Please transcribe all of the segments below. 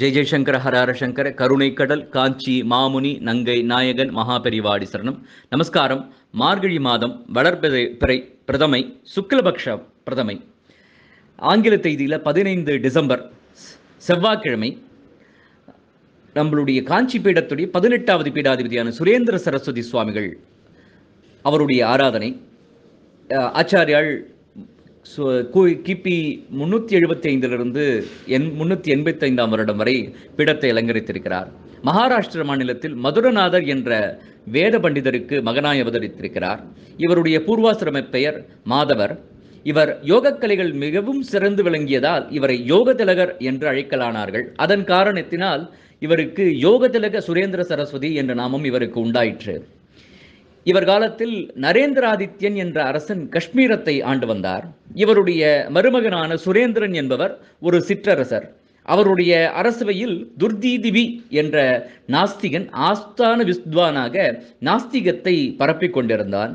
ஜெய ஜெய்சங்கர ஹரஹர சங்கர கருணை கடல் காஞ்சி மாமுனி நங்கை நாயகன் மகாபெரிவாடி சரணம் நமஸ்காரம் மார்கழி மாதம் வளர்பிறை பிறை பிரதமை சுக்லபக்ஷ பிரதமை ஆங்கில தேதியில் பதினைந்து டிசம்பர் செவ்வாய்க்கிழமை நம்மளுடைய காஞ்சி பீடத்துடைய பதினெட்டாவது பீடாதிபதியான சுரேந்திர சரஸ்வதி சுவாமிகள் அவருடைய ஆராதனை ஆச்சாரியால் கிபி முன்னூத்தி எழுபத்தி ஐந்திலிருந்து எண் முன்னூத்தி எண்பத்தி ஐந்தாம் வருடம் வரை பிடத்தை அலங்கரித்திருக்கிறார் மகாராஷ்டிர மாநிலத்தில் மதுரநாதர் என்ற வேத பண்டிதருக்கு மகனாய் அவதரித்திருக்கிறார் இவருடைய பூர்வாசிரம பெயர் மாதவர் இவர் யோகக்கலைகள் மிகவும் சிறந்து விளங்கியதால் இவரை யோகதிலகர் என்று அழைக்கலானார்கள் அதன் காரணத்தினால் இவருக்கு யோக திலக சுரேந்திர சரஸ்வதி என்ற நாமம் இவருக்கு உண்டாயிற்று இவர் காலத்தில் நரேந்திராதித்யன் என்ற அரசன் காஷ்மீரத்தை ஆண்டு வந்தார் இவருடைய மருமகனான சுரேந்திரன் என்பவர் ஒரு சிற்றரசர் அவருடைய அரசவையில் துர்தீதிவி என்ற நாஸ்திகன் ஆஸ்தான வித்வானாக நாஸ்திகத்தை பரப்பிக் கொண்டிருந்தான்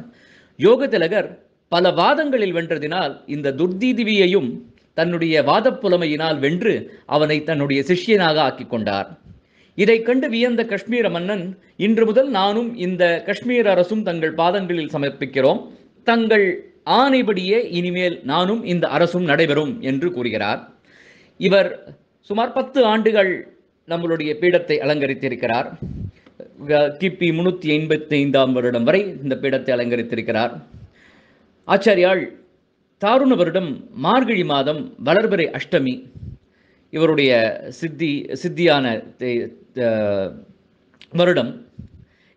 திலகர் பல வாதங்களில் வென்றதினால் இந்த துர்தீதிவியையும் தன்னுடைய புலமையினால் வென்று அவனை தன்னுடைய சிஷ்யனாக ஆக்கி கொண்டார் இதை கண்டு வியந்த காஷ்மீர மன்னன் இன்று முதல் நானும் இந்த காஷ்மீர் அரசும் தங்கள் பாதங்களில் சமர்ப்பிக்கிறோம் தங்கள் ஆணைபடியே இனிமேல் நானும் இந்த அரசும் நடைபெறும் என்று கூறுகிறார் இவர் சுமார் பத்து ஆண்டுகள் நம்மளுடைய பீடத்தை அலங்கரித்திருக்கிறார் கிபி முன்னூற்றி ஐம்பத்தி ஐந்தாம் வருடம் வரை இந்த பீடத்தை அலங்கரித்திருக்கிறார் ஆச்சாரியால் தாருணவரிடம் மார்கழி மாதம் வளர்பிறை அஷ்டமி இவருடைய சித்தி சித்தியான வருடம்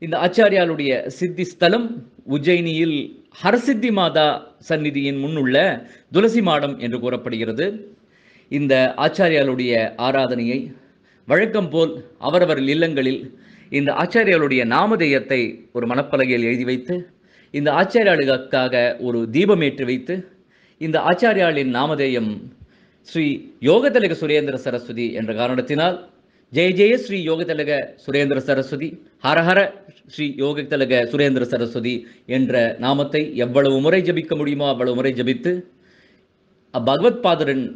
இந்த ஆச்சாரியாளுடைய சித்தி ஸ்தலம் உஜ்ஜயினியில் ஹரசித்தி மாதா சந்நிதியின் முன்னுள்ள துளசி மாடம் என்று கூறப்படுகிறது இந்த ஆச்சாரியாளுடைய ஆராதனையை வழக்கம் போல் அவரவர் இல்லங்களில் இந்த ஆச்சாரியாளுடைய நாமதேயத்தை ஒரு மனப்பலகையில் எழுதி வைத்து இந்த ஆச்சாரியாளுக்காக ஒரு தீபமேற்றி வைத்து இந்த ஆச்சாரியாளின் நாமதேயம் ஸ்ரீ யோகதலக சுரேந்திர சரஸ்வதி என்ற காரணத்தினால் ஜெய ஜெய ஸ்ரீ யோகதலக சுரேந்திர சரஸ்வதி ஹரஹர ஸ்ரீ யோகதலக சுரேந்திர சரஸ்வதி என்ற நாமத்தை எவ்வளவு முறை ஜபிக்க முடியுமோ அவ்வளவு முறை ஜபித்து அப்பகவத் பாதரின்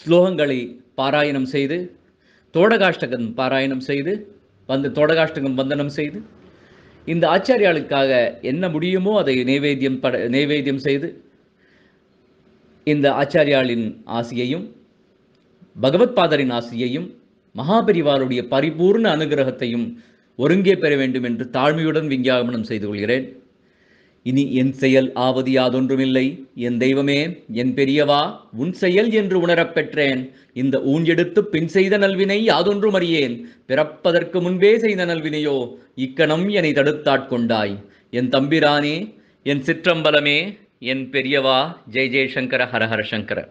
ஸ்லோகங்களை பாராயணம் செய்து தோடகாஷ்டகம் பாராயணம் செய்து வந்து தோடகாஷ்டகம் வந்தனம் செய்து இந்த ஆச்சாரியாளுக்காக என்ன முடியுமோ அதை நைவேத்தியம் பட நைவேத்தியம் செய்து இந்த ஆச்சாரியாளின் ஆசியையும் பகவத் பாதரின் ஆசியையும் மகாபரிவாருடைய பரிபூர்ண அனுகிரகத்தையும் ஒருங்கே பெற வேண்டும் என்று தாழ்மையுடன் விஞ்ஞாபனம் செய்து கொள்கிறேன் இனி என் செயல் ஆவது யாதொன்றுமில்லை என் தெய்வமே என் பெரியவா உன் செயல் என்று உணரப் பெற்றேன் இந்த ஊஞ்செடுத்து பின் செய்த நல்வினை யாதொன்றும் அறியேன் பிறப்பதற்கு முன்பே செய்த நல்வினையோ இக்கணம் என்னை தடுத்தாட்கொண்டாய் என் தம்பிரானே என் சிற்றம்பலமே என் பெரியவா ஜெய் ஜெய்சங்கர ஹரஹர சங்கர